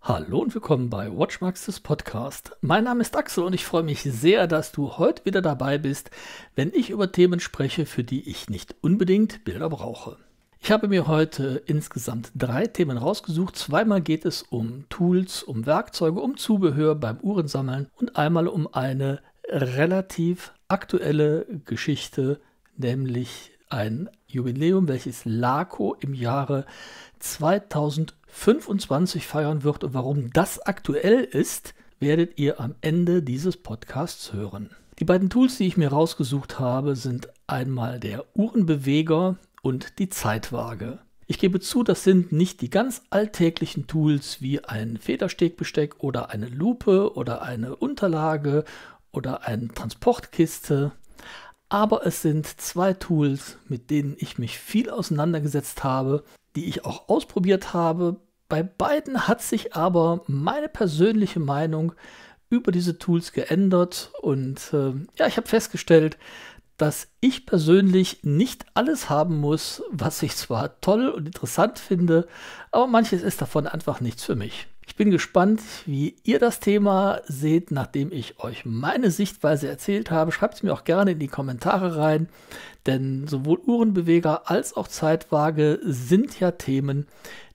Hallo und willkommen bei Watchmax des Podcast. Mein Name ist Axel und ich freue mich sehr, dass du heute wieder dabei bist, wenn ich über Themen spreche, für die ich nicht unbedingt Bilder brauche. Ich habe mir heute insgesamt drei Themen rausgesucht. Zweimal geht es um Tools, um Werkzeuge, um Zubehör beim Uhrensammeln und einmal um eine relativ aktuelle Geschichte, nämlich ein Jubiläum, welches LACO im Jahre 2025 feiern wird. Und warum das aktuell ist, werdet ihr am Ende dieses Podcasts hören. Die beiden Tools, die ich mir rausgesucht habe, sind einmal der Uhrenbeweger und die Zeitwaage. Ich gebe zu, das sind nicht die ganz alltäglichen Tools wie ein Federstegbesteck oder eine Lupe oder eine Unterlage oder eine Transportkiste aber es sind zwei Tools, mit denen ich mich viel auseinandergesetzt habe, die ich auch ausprobiert habe. Bei beiden hat sich aber meine persönliche Meinung über diese Tools geändert und äh, ja, ich habe festgestellt, dass ich persönlich nicht alles haben muss, was ich zwar toll und interessant finde, aber manches ist davon einfach nichts für mich. Ich bin gespannt, wie ihr das Thema seht, nachdem ich euch meine Sichtweise erzählt habe. Schreibt es mir auch gerne in die Kommentare rein, denn sowohl Uhrenbeweger als auch Zeitwaage sind ja Themen,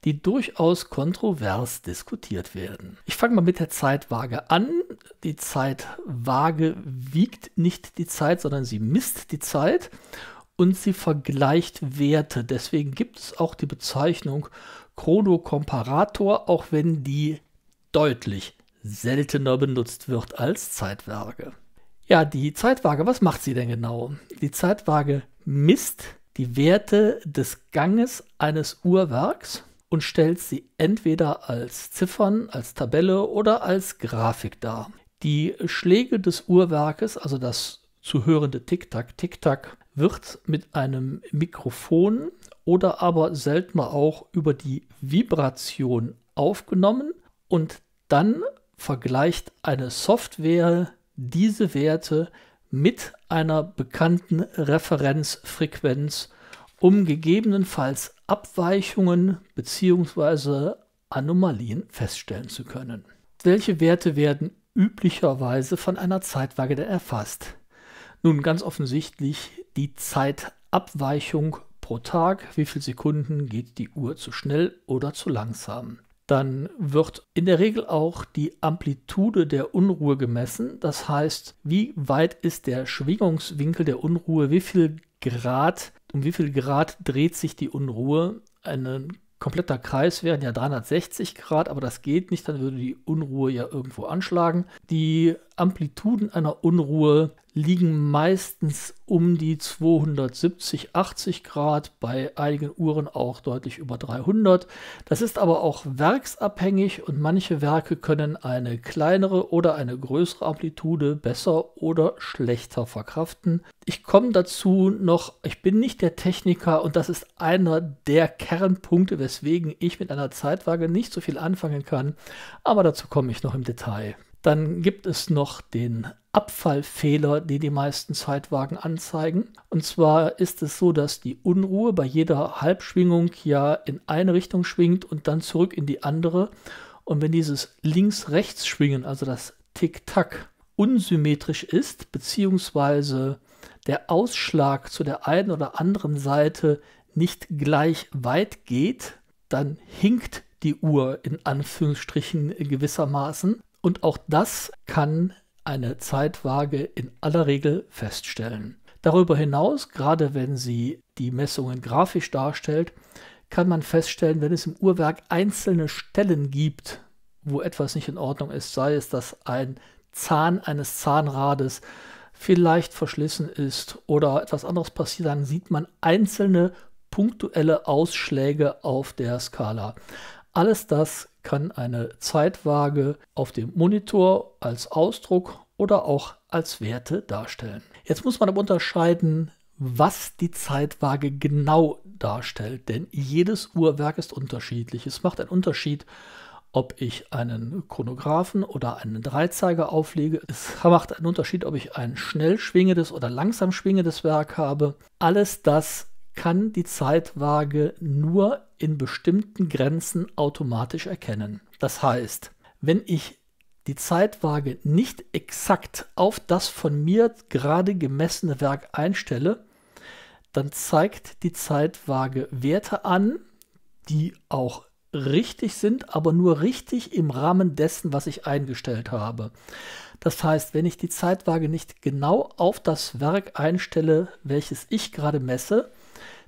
die durchaus kontrovers diskutiert werden. Ich fange mal mit der Zeitwaage an. Die Zeitwaage wiegt nicht die Zeit, sondern sie misst die Zeit und sie vergleicht Werte. Deswegen gibt es auch die Bezeichnung Chrono Chronokomparator, auch wenn die deutlich seltener benutzt wird als Zeitwaage. Ja, die Zeitwaage, was macht sie denn genau? Die Zeitwaage misst die Werte des Ganges eines Uhrwerks und stellt sie entweder als Ziffern, als Tabelle oder als Grafik dar. Die Schläge des Uhrwerkes, also das zu hörende Tick-Tack, Tick-Tack, wird mit einem Mikrofon oder aber seltener auch über die Vibration aufgenommen und dann vergleicht eine Software diese Werte mit einer bekannten Referenzfrequenz, um gegebenenfalls Abweichungen bzw. Anomalien feststellen zu können. Welche Werte werden üblicherweise von einer Zeitwaage erfasst? Nun ganz offensichtlich die Zeitabweichung pro Tag, wie viele Sekunden geht die Uhr zu schnell oder zu langsam. Dann wird in der Regel auch die Amplitude der Unruhe gemessen, das heißt, wie weit ist der Schwingungswinkel der Unruhe, wie viel Grad, um wie viel Grad dreht sich die Unruhe. Ein kompletter Kreis wären ja 360 Grad, aber das geht nicht, dann würde die Unruhe ja irgendwo anschlagen. Die Amplituden einer Unruhe liegen meistens um die 270, 80 Grad, bei einigen Uhren auch deutlich über 300. Das ist aber auch werksabhängig und manche Werke können eine kleinere oder eine größere Amplitude besser oder schlechter verkraften. Ich komme dazu noch, ich bin nicht der Techniker und das ist einer der Kernpunkte, weswegen ich mit einer Zeitwaage nicht so viel anfangen kann, aber dazu komme ich noch im Detail. Dann gibt es noch den Abfallfehler, die die meisten Zeitwagen anzeigen. Und zwar ist es so, dass die Unruhe bei jeder Halbschwingung ja in eine Richtung schwingt und dann zurück in die andere. Und wenn dieses Links-Rechts-Schwingen, also das Tick-Tack, unsymmetrisch ist, beziehungsweise der Ausschlag zu der einen oder anderen Seite nicht gleich weit geht, dann hinkt die Uhr in Anführungsstrichen gewissermaßen. Und auch das kann eine Zeitwaage in aller Regel feststellen. Darüber hinaus, gerade wenn sie die Messungen grafisch darstellt, kann man feststellen, wenn es im Uhrwerk einzelne Stellen gibt, wo etwas nicht in Ordnung ist, sei es, dass ein Zahn eines Zahnrades vielleicht verschlissen ist oder etwas anderes passiert, dann sieht man einzelne punktuelle Ausschläge auf der Skala. Alles das kann eine Zeitwaage auf dem Monitor als Ausdruck oder auch als Werte darstellen. Jetzt muss man aber unterscheiden, was die Zeitwaage genau darstellt, denn jedes Uhrwerk ist unterschiedlich. Es macht einen Unterschied, ob ich einen Chronographen oder einen Dreizeiger auflege. Es macht einen Unterschied, ob ich ein schnell schwingendes oder langsam schwingendes Werk habe. Alles das kann die Zeitwaage nur in bestimmten Grenzen automatisch erkennen. Das heißt, wenn ich die Zeitwaage nicht exakt auf das von mir gerade gemessene Werk einstelle, dann zeigt die Zeitwaage Werte an, die auch richtig sind, aber nur richtig im Rahmen dessen, was ich eingestellt habe. Das heißt, wenn ich die Zeitwaage nicht genau auf das Werk einstelle, welches ich gerade messe,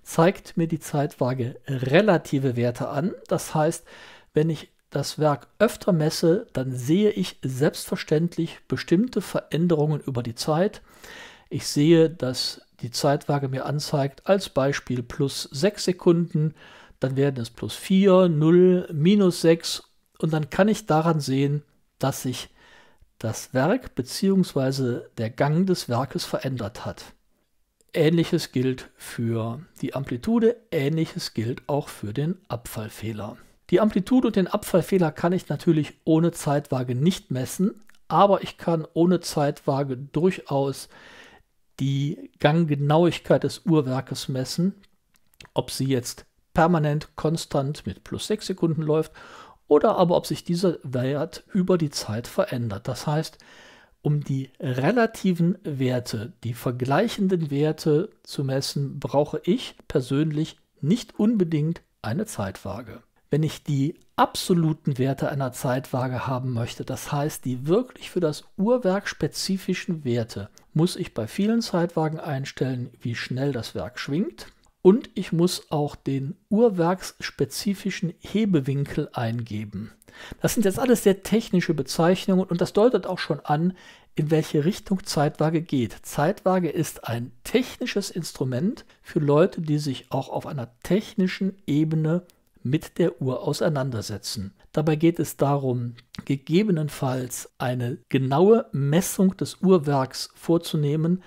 zeigt mir die Zeitwaage relative Werte an. Das heißt, wenn ich das Werk öfter messe, dann sehe ich selbstverständlich bestimmte Veränderungen über die Zeit. Ich sehe, dass die Zeitwaage mir anzeigt, als Beispiel plus 6 Sekunden, dann werden es plus 4, 0, minus 6 und dann kann ich daran sehen, dass sich das Werk bzw. der Gang des Werkes verändert hat. Ähnliches gilt für die Amplitude, ähnliches gilt auch für den Abfallfehler. Die Amplitude und den Abfallfehler kann ich natürlich ohne Zeitwaage nicht messen, aber ich kann ohne Zeitwaage durchaus die Ganggenauigkeit des Uhrwerkes messen, ob sie jetzt permanent konstant mit plus 6 Sekunden läuft oder aber ob sich dieser Wert über die Zeit verändert. Das heißt, um die relativen Werte, die vergleichenden Werte zu messen, brauche ich persönlich nicht unbedingt eine Zeitwaage. Wenn ich die absoluten Werte einer Zeitwaage haben möchte, das heißt die wirklich für das Uhrwerk spezifischen Werte, muss ich bei vielen Zeitwagen einstellen, wie schnell das Werk schwingt, und ich muss auch den uhrwerksspezifischen Hebewinkel eingeben. Das sind jetzt alles sehr technische Bezeichnungen und das deutet auch schon an, in welche Richtung Zeitwaage geht. Zeitwaage ist ein technisches Instrument für Leute, die sich auch auf einer technischen Ebene mit der Uhr auseinandersetzen. Dabei geht es darum, gegebenenfalls eine genaue Messung des Uhrwerks vorzunehmen,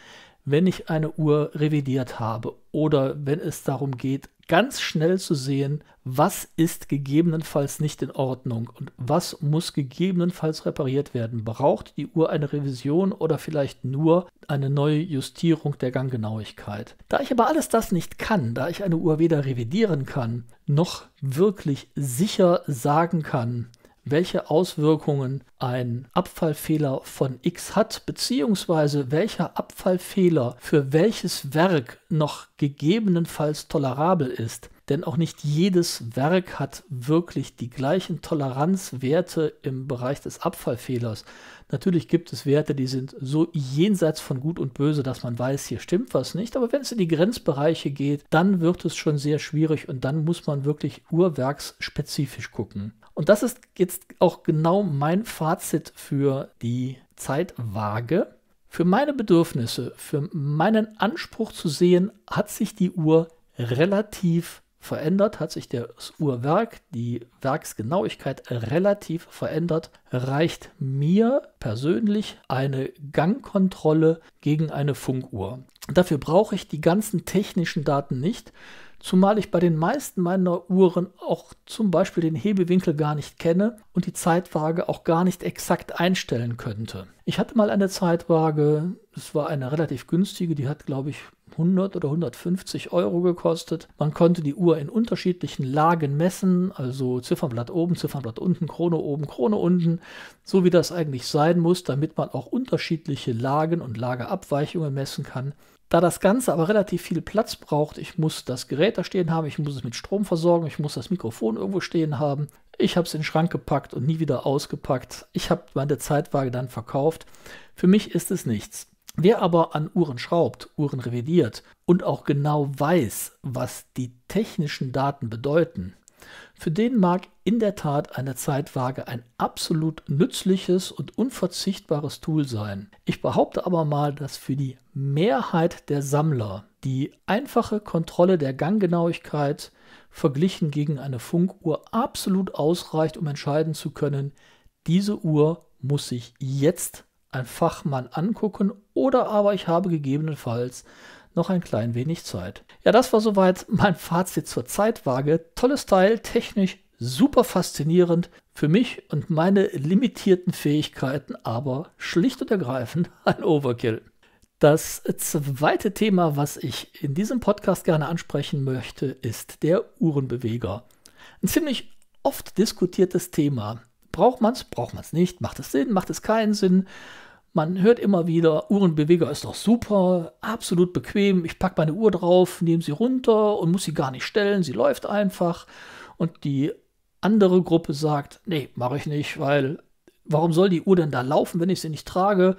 wenn ich eine Uhr revidiert habe oder wenn es darum geht, ganz schnell zu sehen, was ist gegebenenfalls nicht in Ordnung und was muss gegebenenfalls repariert werden. Braucht die Uhr eine Revision oder vielleicht nur eine neue Justierung der Ganggenauigkeit? Da ich aber alles das nicht kann, da ich eine Uhr weder revidieren kann, noch wirklich sicher sagen kann, welche Auswirkungen ein Abfallfehler von X hat, beziehungsweise welcher Abfallfehler für welches Werk noch gegebenenfalls tolerabel ist. Denn auch nicht jedes Werk hat wirklich die gleichen Toleranzwerte im Bereich des Abfallfehlers. Natürlich gibt es Werte, die sind so jenseits von Gut und Böse, dass man weiß, hier stimmt was nicht. Aber wenn es in die Grenzbereiche geht, dann wird es schon sehr schwierig und dann muss man wirklich urwerksspezifisch gucken. Und das ist jetzt auch genau mein Fazit für die Zeitwaage. Für meine Bedürfnisse, für meinen Anspruch zu sehen, hat sich die Uhr relativ verändert, hat sich das Uhrwerk, die Werksgenauigkeit relativ verändert, reicht mir persönlich eine Gangkontrolle gegen eine Funkuhr. Dafür brauche ich die ganzen technischen Daten nicht, zumal ich bei den meisten meiner Uhren auch zum Beispiel den Hebewinkel gar nicht kenne und die Zeitwaage auch gar nicht exakt einstellen könnte. Ich hatte mal eine Zeitwaage, es war eine relativ günstige, die hat, glaube ich, 100 oder 150 Euro gekostet. Man konnte die Uhr in unterschiedlichen Lagen messen, also Ziffernblatt oben, Ziffernblatt unten, Krone oben, Krone unten, so wie das eigentlich sein muss, damit man auch unterschiedliche Lagen und Lagerabweichungen messen kann. Da das Ganze aber relativ viel Platz braucht, ich muss das Gerät da stehen haben, ich muss es mit Strom versorgen, ich muss das Mikrofon irgendwo stehen haben. Ich habe es in den Schrank gepackt und nie wieder ausgepackt. Ich habe meine Zeitwaage dann verkauft. Für mich ist es nichts. Wer aber an Uhren schraubt, Uhren revidiert und auch genau weiß, was die technischen Daten bedeuten, für den mag in der Tat eine Zeitwaage ein absolut nützliches und unverzichtbares Tool sein. Ich behaupte aber mal, dass für die Mehrheit der Sammler die einfache Kontrolle der Ganggenauigkeit verglichen gegen eine Funkuhr absolut ausreicht, um entscheiden zu können, diese Uhr muss sich jetzt ein Fachmann angucken oder aber ich habe gegebenenfalls noch ein klein wenig Zeit. Ja, das war soweit mein Fazit zur Zeitwaage. Tolles Teil, technisch super faszinierend, für mich und meine limitierten Fähigkeiten aber schlicht und ergreifend ein Overkill. Das zweite Thema, was ich in diesem Podcast gerne ansprechen möchte, ist der Uhrenbeweger. Ein ziemlich oft diskutiertes Thema. Braucht man es, braucht man es nicht? Macht es Sinn, macht es keinen Sinn? Man hört immer wieder, Uhrenbeweger ist doch super, absolut bequem. Ich packe meine Uhr drauf, nehme sie runter und muss sie gar nicht stellen. Sie läuft einfach. Und die andere Gruppe sagt, nee, mache ich nicht, weil warum soll die Uhr denn da laufen, wenn ich sie nicht trage?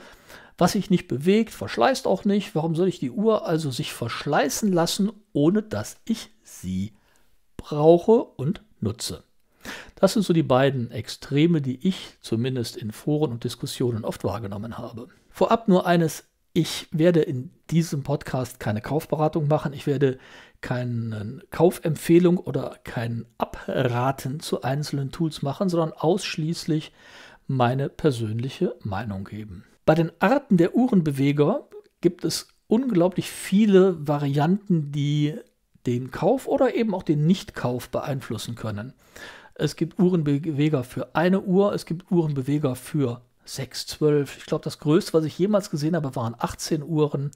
Was sich nicht bewegt, verschleißt auch nicht. Warum soll ich die Uhr also sich verschleißen lassen, ohne dass ich sie brauche und nutze? Das sind so die beiden Extreme, die ich zumindest in Foren und Diskussionen oft wahrgenommen habe. Vorab nur eines, ich werde in diesem Podcast keine Kaufberatung machen, ich werde keine Kaufempfehlung oder kein Abraten zu einzelnen Tools machen, sondern ausschließlich meine persönliche Meinung geben. Bei den Arten der Uhrenbeweger gibt es unglaublich viele Varianten, die den Kauf oder eben auch den Nichtkauf beeinflussen können. Es gibt Uhrenbeweger für eine Uhr, es gibt Uhrenbeweger für 6, 12. Ich glaube, das größte, was ich jemals gesehen habe, waren 18 Uhren.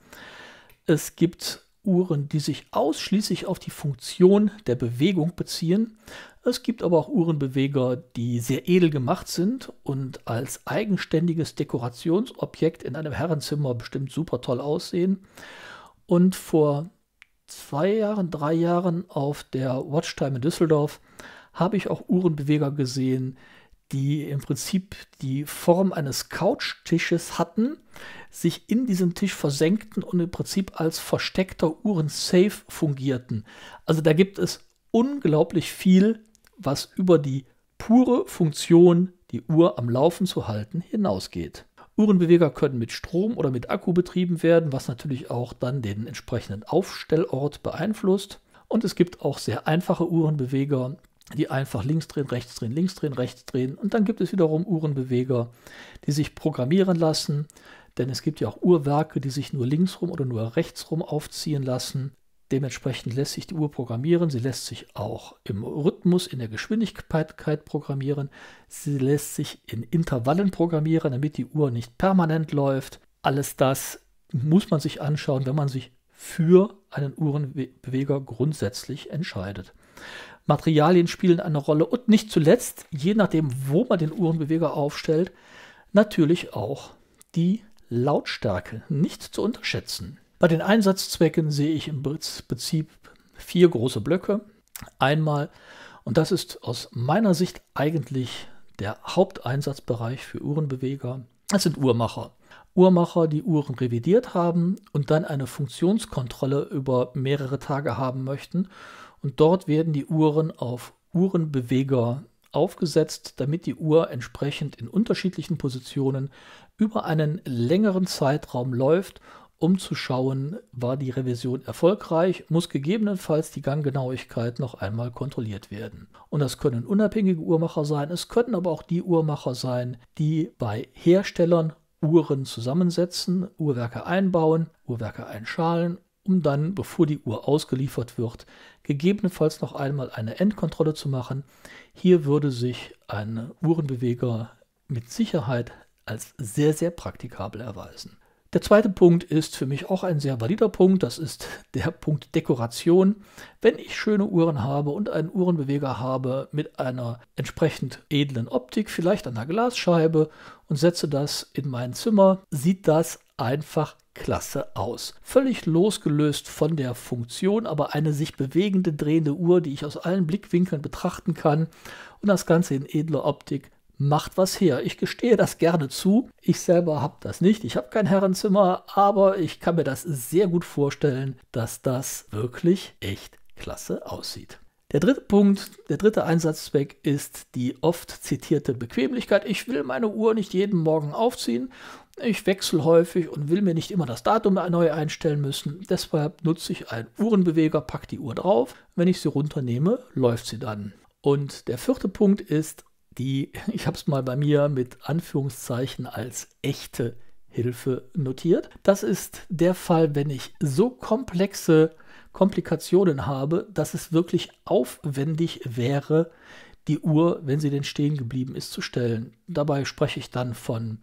Es gibt Uhren, die sich ausschließlich auf die Funktion der Bewegung beziehen. Es gibt aber auch Uhrenbeweger, die sehr edel gemacht sind und als eigenständiges Dekorationsobjekt in einem Herrenzimmer bestimmt super toll aussehen. Und vor zwei Jahren, drei Jahren auf der Watchtime in Düsseldorf habe ich auch Uhrenbeweger gesehen, die im Prinzip die Form eines Couchtisches hatten, sich in diesem Tisch versenkten und im Prinzip als versteckter Uhrensafe fungierten. Also da gibt es unglaublich viel, was über die pure Funktion, die Uhr am Laufen zu halten, hinausgeht. Uhrenbeweger können mit Strom oder mit Akku betrieben werden, was natürlich auch dann den entsprechenden Aufstellort beeinflusst. Und es gibt auch sehr einfache Uhrenbeweger, die einfach links drehen, rechts drehen, links drehen, rechts drehen. Und dann gibt es wiederum Uhrenbeweger, die sich programmieren lassen, denn es gibt ja auch Uhrwerke, die sich nur links rum oder nur rechts rum aufziehen lassen. Dementsprechend lässt sich die Uhr programmieren, sie lässt sich auch im Rhythmus, in der Geschwindigkeit programmieren, sie lässt sich in Intervallen programmieren, damit die Uhr nicht permanent läuft. Alles das muss man sich anschauen, wenn man sich für einen Uhrenbeweger grundsätzlich entscheidet. Materialien spielen eine Rolle und nicht zuletzt, je nachdem, wo man den Uhrenbeweger aufstellt, natürlich auch die Lautstärke nicht zu unterschätzen. Bei den Einsatzzwecken sehe ich im Prinzip vier große Blöcke. Einmal, und das ist aus meiner Sicht eigentlich der Haupteinsatzbereich für Uhrenbeweger, das sind Uhrmacher. Uhrmacher, die Uhren revidiert haben und dann eine Funktionskontrolle über mehrere Tage haben möchten und dort werden die Uhren auf Uhrenbeweger aufgesetzt, damit die Uhr entsprechend in unterschiedlichen Positionen über einen längeren Zeitraum läuft, um zu schauen, war die Revision erfolgreich, muss gegebenenfalls die Ganggenauigkeit noch einmal kontrolliert werden. Und das können unabhängige Uhrmacher sein, es können aber auch die Uhrmacher sein, die bei Herstellern Uhren zusammensetzen, Uhrwerke einbauen, Uhrwerke einschalen, um dann, bevor die Uhr ausgeliefert wird, gegebenenfalls noch einmal eine Endkontrolle zu machen. Hier würde sich ein Uhrenbeweger mit Sicherheit als sehr, sehr praktikabel erweisen. Der zweite Punkt ist für mich auch ein sehr valider Punkt, das ist der Punkt Dekoration. Wenn ich schöne Uhren habe und einen Uhrenbeweger habe mit einer entsprechend edlen Optik, vielleicht einer Glasscheibe und setze das in mein Zimmer, sieht das einfach klasse aus. Völlig losgelöst von der Funktion, aber eine sich bewegende, drehende Uhr, die ich aus allen Blickwinkeln betrachten kann und das Ganze in edler Optik macht was her. Ich gestehe das gerne zu. Ich selber habe das nicht. Ich habe kein Herrenzimmer, aber ich kann mir das sehr gut vorstellen, dass das wirklich echt klasse aussieht. Der dritte Punkt, der dritte Einsatzzweck ist die oft zitierte Bequemlichkeit. Ich will meine Uhr nicht jeden Morgen aufziehen. Ich wechsle häufig und will mir nicht immer das Datum neu einstellen müssen. Deshalb nutze ich einen Uhrenbeweger, packe die Uhr drauf. Wenn ich sie runternehme, läuft sie dann. Und der vierte Punkt ist die, ich habe es mal bei mir mit Anführungszeichen als echte Hilfe notiert. Das ist der Fall, wenn ich so komplexe Komplikationen habe, dass es wirklich aufwendig wäre, die Uhr, wenn sie denn stehen geblieben ist, zu stellen. Dabei spreche ich dann von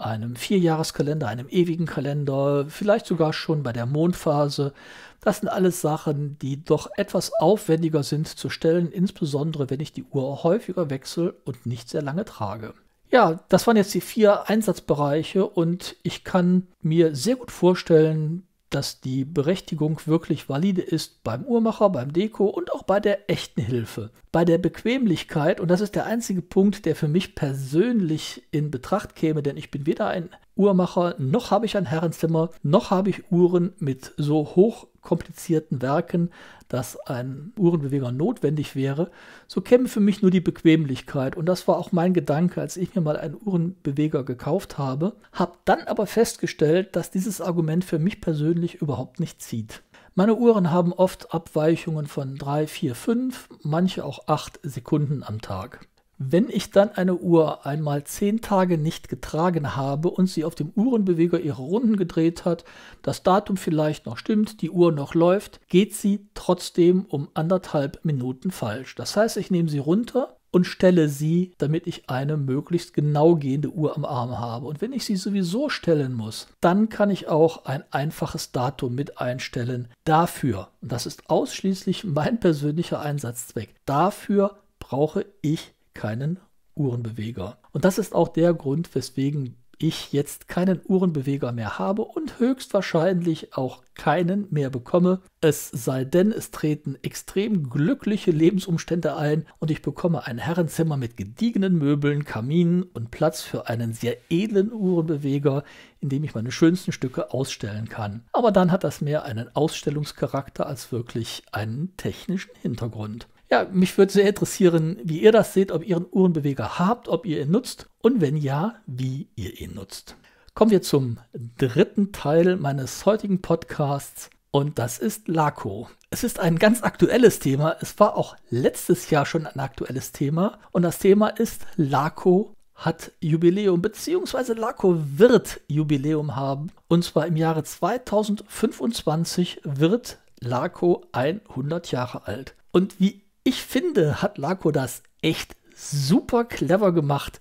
einem Vierjahreskalender, einem ewigen Kalender, vielleicht sogar schon bei der Mondphase. Das sind alles Sachen, die doch etwas aufwendiger sind zu stellen, insbesondere wenn ich die Uhr häufiger wechsle und nicht sehr lange trage. Ja, das waren jetzt die vier Einsatzbereiche und ich kann mir sehr gut vorstellen, dass die Berechtigung wirklich valide ist beim Uhrmacher, beim Deko und auch bei der echten Hilfe. Bei der Bequemlichkeit, und das ist der einzige Punkt, der für mich persönlich in Betracht käme, denn ich bin weder ein Uhrmacher, noch habe ich ein Herrenzimmer, noch habe ich Uhren mit so hoch komplizierten Werken, dass ein Uhrenbeweger notwendig wäre, so käme für mich nur die Bequemlichkeit. Und das war auch mein Gedanke, als ich mir mal einen Uhrenbeweger gekauft habe, habe dann aber festgestellt, dass dieses Argument für mich persönlich überhaupt nicht zieht. Meine Uhren haben oft Abweichungen von 3, 4, 5, manche auch 8 Sekunden am Tag. Wenn ich dann eine Uhr einmal zehn Tage nicht getragen habe und sie auf dem Uhrenbeweger ihre Runden gedreht hat, das Datum vielleicht noch stimmt, die Uhr noch läuft, geht sie trotzdem um anderthalb Minuten falsch. Das heißt, ich nehme sie runter und stelle sie, damit ich eine möglichst genau gehende Uhr am Arm habe. Und wenn ich sie sowieso stellen muss, dann kann ich auch ein einfaches Datum mit einstellen. Dafür, und das ist ausschließlich mein persönlicher Einsatzzweck, dafür brauche ich keinen Uhrenbeweger. Und das ist auch der Grund, weswegen ich jetzt keinen Uhrenbeweger mehr habe und höchstwahrscheinlich auch keinen mehr bekomme. Es sei denn, es treten extrem glückliche Lebensumstände ein und ich bekomme ein Herrenzimmer mit gediegenen Möbeln, Kaminen und Platz für einen sehr edlen Uhrenbeweger, in dem ich meine schönsten Stücke ausstellen kann. Aber dann hat das mehr einen Ausstellungscharakter als wirklich einen technischen Hintergrund. Ja, mich würde sehr interessieren, wie ihr das seht, ob ihr einen Uhrenbeweger habt, ob ihr ihn nutzt und wenn ja, wie ihr ihn nutzt. Kommen wir zum dritten Teil meines heutigen Podcasts und das ist Laco. Es ist ein ganz aktuelles Thema. Es war auch letztes Jahr schon ein aktuelles Thema und das Thema ist Laco hat Jubiläum, bzw. Laco wird Jubiläum haben. Und zwar im Jahre 2025 wird Laco 100 Jahre alt. Und wie ich finde, hat Lako das echt super clever gemacht.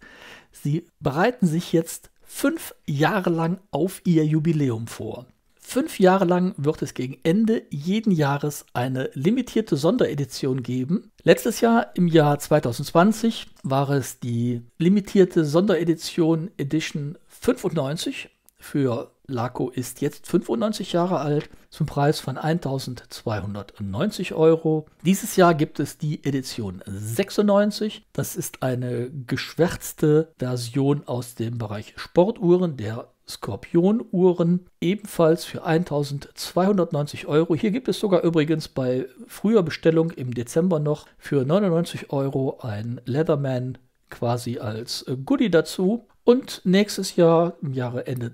Sie bereiten sich jetzt fünf Jahre lang auf ihr Jubiläum vor. Fünf Jahre lang wird es gegen Ende jeden Jahres eine limitierte Sonderedition geben. Letztes Jahr im Jahr 2020 war es die limitierte Sonderedition Edition 95 für Laco ist jetzt 95 Jahre alt zum Preis von 1290 Euro. Dieses Jahr gibt es die Edition 96. Das ist eine geschwärzte Version aus dem Bereich Sportuhren, der Skorpionuhren, ebenfalls für 1290 Euro. Hier gibt es sogar übrigens bei früher Bestellung im Dezember noch für 99 Euro ein Leatherman quasi als Goodie dazu. Und nächstes Jahr, im Jahre Ende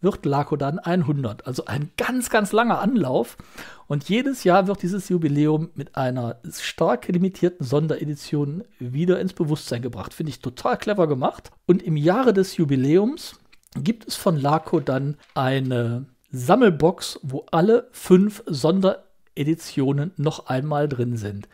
wird Laco dann 100. Also ein ganz, ganz langer Anlauf. Und jedes Jahr wird dieses Jubiläum mit einer stark limitierten Sonderedition wieder ins Bewusstsein gebracht. Finde ich total clever gemacht. Und im Jahre des Jubiläums gibt es von Laco dann eine Sammelbox, wo alle fünf Sondereditionen noch einmal drin sind.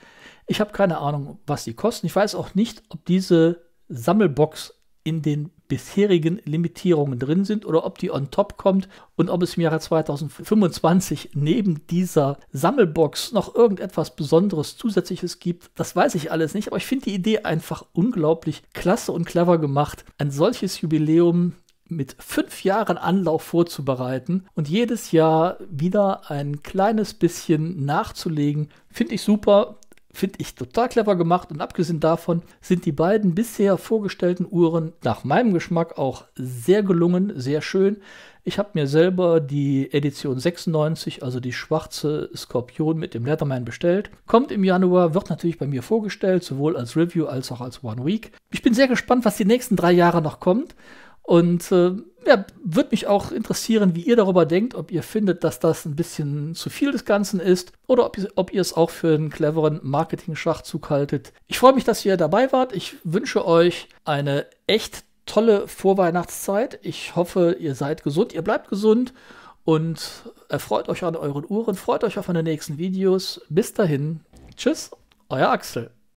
Ich habe keine Ahnung, was die kosten. Ich weiß auch nicht, ob diese Sammelbox in den bisherigen Limitierungen drin sind oder ob die on top kommt und ob es im Jahre 2025 neben dieser Sammelbox noch irgendetwas Besonderes Zusätzliches gibt, das weiß ich alles nicht, aber ich finde die Idee einfach unglaublich klasse und clever gemacht. Ein solches Jubiläum mit fünf Jahren Anlauf vorzubereiten und jedes Jahr wieder ein kleines bisschen nachzulegen, finde ich super Finde ich total clever gemacht und abgesehen davon sind die beiden bisher vorgestellten Uhren nach meinem Geschmack auch sehr gelungen, sehr schön. Ich habe mir selber die Edition 96, also die schwarze Skorpion mit dem Letterman bestellt. Kommt im Januar, wird natürlich bei mir vorgestellt, sowohl als Review als auch als One Week. Ich bin sehr gespannt, was die nächsten drei Jahre noch kommt und äh, ja, würde mich auch interessieren, wie ihr darüber denkt, ob ihr findet, dass das ein bisschen zu viel des Ganzen ist oder ob, ob ihr es auch für einen cleveren Marketing-Schachzug haltet. Ich freue mich, dass ihr dabei wart. Ich wünsche euch eine echt tolle Vorweihnachtszeit. Ich hoffe, ihr seid gesund, ihr bleibt gesund und erfreut euch an euren Uhren, freut euch auf meine nächsten Videos. Bis dahin, tschüss, euer Axel.